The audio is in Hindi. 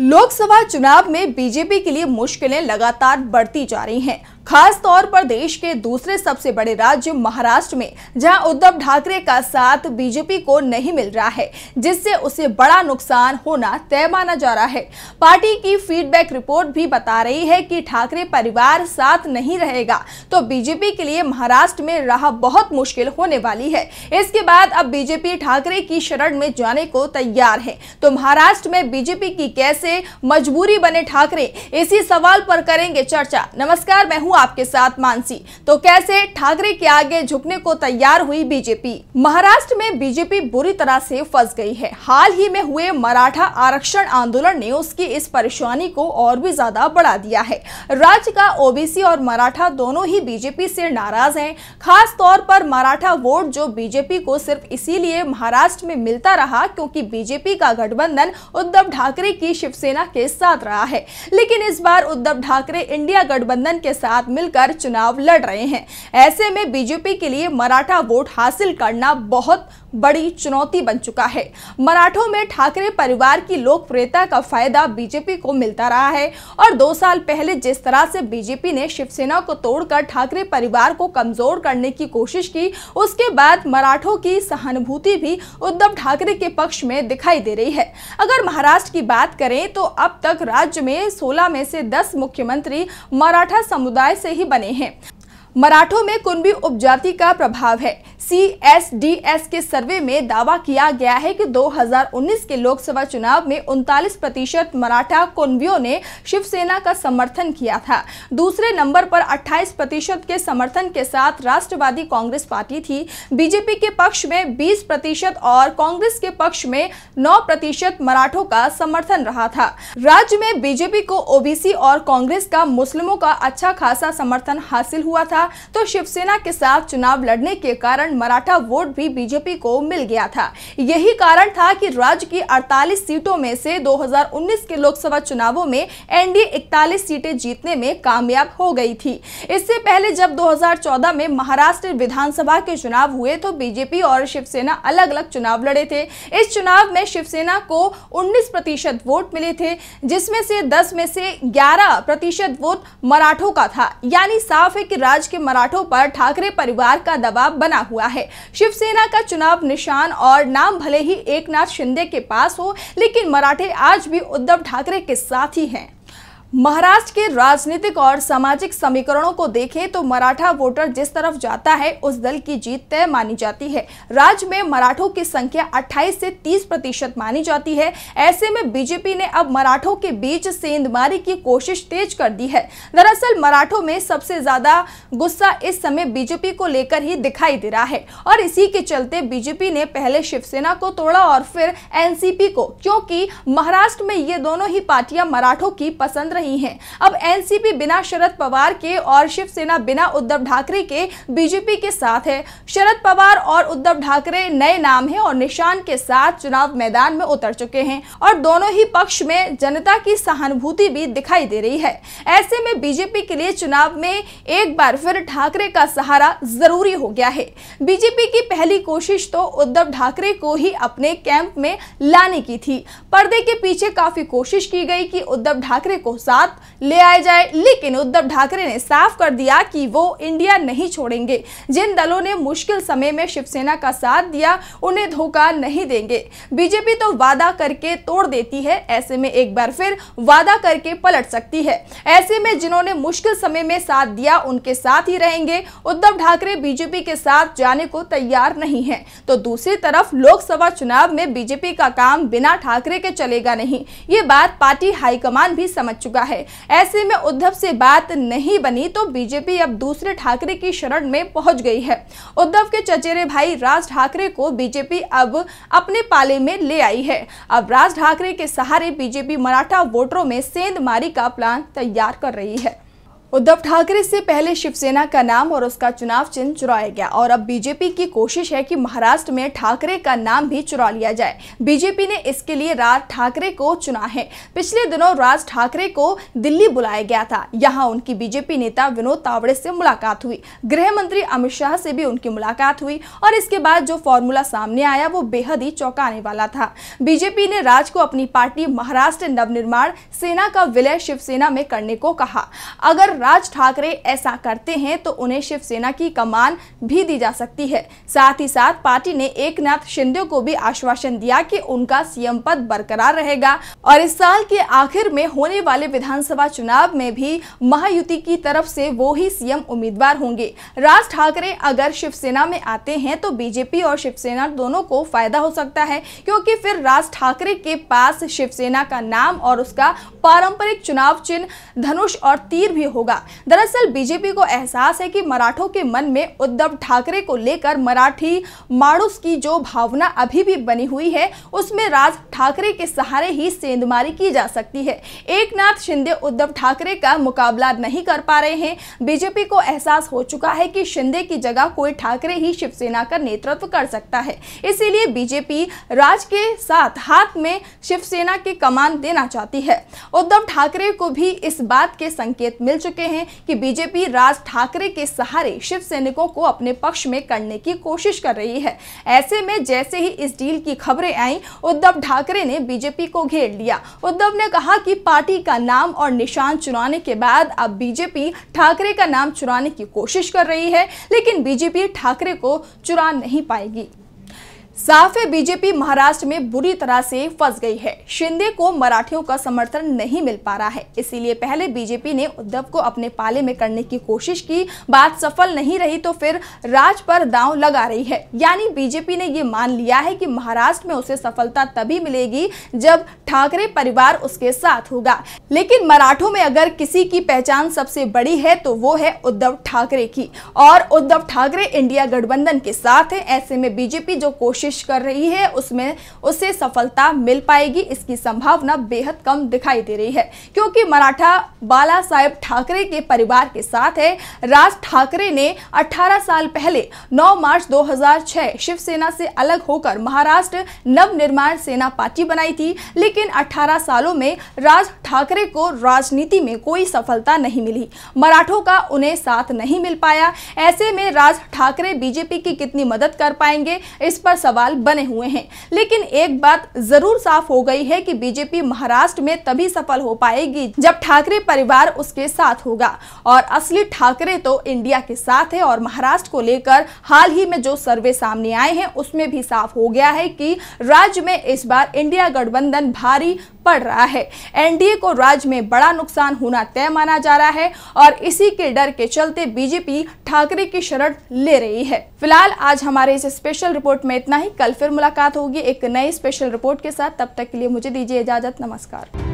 लोकसभा चुनाव में बीजेपी के लिए मुश्किलें लगातार बढ़ती जा रही हैं खास तौर पर देश के दूसरे सबसे बड़े राज्य महाराष्ट्र में जहां उद्धव ठाकरे का साथ बीजेपी को नहीं मिल रहा है जिससे उसे बड़ा नुकसान होना तय माना जा रहा है पार्टी की फीडबैक रिपोर्ट भी बता रही है कि ठाकरे परिवार साथ नहीं रहेगा तो बीजेपी के लिए महाराष्ट्र में राह बहुत मुश्किल होने वाली है इसके बाद अब बीजेपी ठाकरे की शरण में जाने को तैयार है तो महाराष्ट्र में बीजेपी की कैसे मजबूरी बने ठाकरे इसी सवाल पर करेंगे चर्चा नमस्कार मैं हूँ आपके साथ मानसी तो कैसे ठाकरे के आगे झुकने को तैयार हुई बीजेपी महाराष्ट्र में बीजेपी बुरी तरह से फंस गई है हाल ही में हुए मराठा आरक्षण आंदोलन ने उसकी इस परेशानी को और भी ज्यादा बढ़ा दिया है राज्य का ओबीसी और मराठा दोनों ही बीजेपी से नाराज है खास तौर पर मराठा वोट जो बीजेपी को सिर्फ इसीलिए महाराष्ट्र में मिलता रहा क्योंकि बीजेपी का गठबंधन उद्धव ठाकरे की शिवसेना के साथ रहा है लेकिन इस बार उद्धव ठाकरे इंडिया गठबंधन के साथ साथ मिलकर चुनाव लड़ रहे हैं ऐसे में बीजेपी के लिए मराठा वोट हासिल करना बहुत बड़ी चुनौती बन चुका है मराठों में ठाकरे परिवार की लोकप्रियता का फायदा बीजेपी को मिलता रहा है और दो साल पहले जिस तरह से बीजेपी ने शिवसेना को तोड़कर ठाकरे परिवार को कमजोर करने की कोशिश की उसके बाद मराठों की सहानुभूति भी उद्धव ठाकरे के पक्ष में दिखाई दे रही है अगर महाराष्ट्र की बात करें तो अब तक राज्य में सोलह में से दस मुख्यमंत्री मराठा समुदाय से ही बने हैं मराठों में कुणबी उपजाति का प्रभाव है सीएसडीएस के सर्वे में दावा किया गया है कि 2019 के लोकसभा चुनाव में उनतालीस प्रतिशत मराठा कुंभियों ने शिवसेना का समर्थन किया था दूसरे नंबर पर 28 प्रतिशत के समर्थन के साथ राष्ट्रवादी कांग्रेस पार्टी थी बीजेपी के पक्ष में 20 प्रतिशत और कांग्रेस के पक्ष में 9 प्रतिशत मराठों का समर्थन रहा था राज्य में बीजेपी को ओबीसी और कांग्रेस का मुस्लिमों का अच्छा खासा समर्थन हासिल हुआ था तो शिवसेना के साथ चुनाव लड़ने के कारण कारण मराठा वोट भी बीजेपी को मिल गया था यही कारण था कि राज्य की 48 सीटों में से 2019 के लोकसभा चुनावों में एनडीए 41 सीटें जीतने में कामयाब हो गई थी इससे पहले जब 2014 में महाराष्ट्र विधानसभा के चुनाव हुए तो बीजेपी और शिवसेना अलग अलग चुनाव लड़े थे इस चुनाव में शिवसेना को उन्नीस प्रतिशत वोट मिले थे जिसमें से दस में से ग्यारह प्रतिशत वोट मराठों का था यानी साफ है कि राज्य के मराठों पर ठाकरे परिवार का दबाव बना हुआ हुआ है शिवसेना का चुनाव निशान और नाम भले ही एक नाथ शिंदे के पास हो लेकिन मराठे आज भी उद्धव ठाकरे के साथ ही हैं महाराष्ट्र के राजनीतिक और सामाजिक समीकरणों को देखें तो मराठा वोटर जिस तरफ जाता है उस दल की जीत तय मानी जाती है राज्य में मराठों की संख्या 28 से 30 प्रतिशत मानी जाती है ऐसे में बीजेपी ने अब मराठों के बीच सेंधमारी की कोशिश तेज कर दी है दरअसल मराठों में सबसे ज्यादा गुस्सा इस समय बीजेपी को लेकर ही दिखाई दे रहा है और इसी के चलते बीजेपी ने पहले शिवसेना को तोड़ा और फिर एनसीपी को क्योंकि महाराष्ट्र में ये दोनों ही पार्टियां मराठों की पसंद रही हैं अब एनसीपी बिना शरद पवार के और शिवसेना बिना उद्धव ठाकरे के बीजेपी के साथ है शरद पवार और उद्धव ठाकरे नए नाम है और निशान के साथ चुनाव मैदान में उतर चुके हैं और दोनों ही पक्ष में जनता की सहानुभूति भी दिखाई दे रही है ऐसे में बीजेपी के लिए चुनाव में एक बार फिर ठाकरे का सहारा जरूरी हो गया है बीजेपी की पहली कोशिश तो उद्धव ठाकरे को ही अपने कैंप में लाने की थी पर्दे के पीछे काफी कोशिश की गई कि उद्धव ठाकरे को साथ ले आए जाए लेकिन उद्धव ठाकरे ने साफ कर दिया कि वो इंडिया नहीं छोड़ेंगे जिन दलों ने मुश्किल समय में शिवसेना का साथ दिया उन्हें धोखा नहीं देंगे बीजेपी तो वादा करके तोड़ देती है ऐसे में एक बार फिर वादा करके पलट सकती है ऐसे में जिन्होंने मुश्किल समय में साथ दिया उनके साथ ही रहेंगे उद्धव ठाकरे बीजेपी के साथ जाने को तैयार नहीं है तो दूसरी तरफ लोकसभा चुनाव में बीजेपी का काम बिना ठाकरे के चलेगा नहीं ये बात पार्टी हाईकमान भी समझ चुका चुका है ऐसे में उद्धव से बात नहीं बनी तो बीजेपी अब दूसरे ठाकरे की शरण में पहुंच गई है उद्धव के चचेरे भाई राज ठाकरे को बीजेपी अब अपने पाले में ले आई है अब राज ठाकरे के सहारे बीजेपी मराठा वोटरों में सेंध मारी का प्लान तैयार कर रही है उद्धव ठाकरे से पहले शिवसेना का नाम और उसका चुनाव चिन्ह चुराया गया और अब बीजेपी की कोशिश है कि महाराष्ट्र में ठाकरे का नाम भी चुरा लिया जाए बीजेपी ने इसके लिए राज ठाकरे को चुना है पिछले दिनों राज ठाकरे को दिल्ली बुलाया गया था यहां उनकी बीजेपी नेता विनोद तावड़े से मुलाकात हुई गृह मंत्री अमित शाह से भी उनकी मुलाकात हुई और इसके बाद जो फॉर्मूला सामने आया वो बेहद ही चौंकाने वाला था बीजेपी ने राज को अपनी पार्टी महाराष्ट्र नवनिर्माण सेना का विलय शिवसेना में करने को कहा अगर राज ठाकरे ऐसा करते हैं तो उन्हें शिवसेना की कमान भी दी जा सकती है साथ ही साथ पार्टी ने एक नाथ शिंदे को भी आश्वासन दिया कि उनका सीएम पद बरकरार रहेगा और इस साल के आखिर में होने वाले विधानसभा चुनाव में भी महायुति की तरफ से वो ही सीएम उम्मीदवार होंगे राज ठाकरे अगर शिवसेना में आते हैं तो बीजेपी और शिवसेना दोनों को फायदा हो सकता है क्योंकि फिर राज ठाकरे के पास शिवसेना का नाम और उसका पारंपरिक चुनाव चिन्ह धनुष और तीर भी होगा होगा दरअसल बीजेपी को एहसास है कि मराठों के मन में उद्धव ठाकरे को लेकर मराठी माणूस की जो भावना अभी भी बनी हुई है उसमें राज ठाकरे के सहारे ही सेंधमारी की जा सकती है एक नाथ शिंदे उद्धव ठाकरे का मुकाबला नहीं कर पा रहे हैं बीजेपी को एहसास हो चुका है कि शिंदे की जगह कोई ठाकरे ही शिवसेना का नेतृत्व कर सकता है इसीलिए बीजेपी राज के साथ हाथ में शिवसेना की कमान देना चाहती है उद्धव ठाकरे को भी इस बात के संकेत मिल चुके चुके हैं कि बीजेपी राज ठाकरे के सहारे शिव सैनिकों को अपने पक्ष में करने की कोशिश कर रही है ऐसे में जैसे ही इस डील की खबरें आई उद्धव ठाकरे ने बीजेपी को घेर लिया उद्धव ने कहा कि पार्टी का नाम और निशान चुनाने के बाद अब बीजेपी ठाकरे का नाम चुराने की कोशिश कर रही है लेकिन बीजेपी ठाकरे को चुरा नहीं पाएगी साफ है बीजेपी महाराष्ट्र में बुरी तरह से फंस गई है शिंदे को मराठियों का समर्थन नहीं मिल पा रहा है इसीलिए पहले बीजेपी ने उद्धव को अपने पाले में करने की कोशिश की बात सफल नहीं रही तो फिर राज पर दांव लगा रही है यानी बीजेपी ने ये मान लिया है कि महाराष्ट्र में उसे सफलता तभी मिलेगी जब ठाकरे परिवार उसके साथ होगा लेकिन मराठों में अगर किसी की पहचान सबसे बड़ी है तो वो है उद्धव ठाकरे की और उद्धव ठाकरे इंडिया गठबंधन के साथ है ऐसे में बीजेपी जो कोशिश कोशिश कर रही है उसमें उसे सफलता मिल पाएगी इसकी संभावना बेहद कम दिखाई दे रही है क्योंकि मराठा बाला साहेब ठाकरे के परिवार के साथ है राज ठाकरे ने 18 साल पहले 9 मार्च 2006 शिवसेना से अलग होकर महाराष्ट्र नवनिर्माण सेना पार्टी बनाई थी लेकिन 18 सालों में राज ठाकरे को राजनीति में कोई सफलता नहीं मिली मराठों का उन्हें साथ नहीं मिल पाया ऐसे में राज ठाकरे बीजेपी की कितनी मदद कर पाएंगे इस पर सवाल सवाल बने हुए हैं लेकिन एक बात जरूर साफ हो गई है कि बीजेपी महाराष्ट्र में तभी सफल हो पाएगी जब ठाकरे परिवार उसके साथ होगा और असली ठाकरे तो इंडिया के साथ है और महाराष्ट्र को लेकर हाल ही में जो सर्वे सामने आए हैं उसमें भी साफ हो गया है कि राज्य में इस बार इंडिया गठबंधन भारी पड़ रहा है एनडीए को राज्य में बड़ा नुकसान होना तय माना जा रहा है और इसी के डर के चलते बीजेपी ठाकरे की शरण ले रही है फिलहाल आज हमारे इस स्पेशल रिपोर्ट में इतना ही कल फिर मुलाकात होगी एक नई स्पेशल रिपोर्ट के साथ तब तक के लिए मुझे दीजिए इजाजत नमस्कार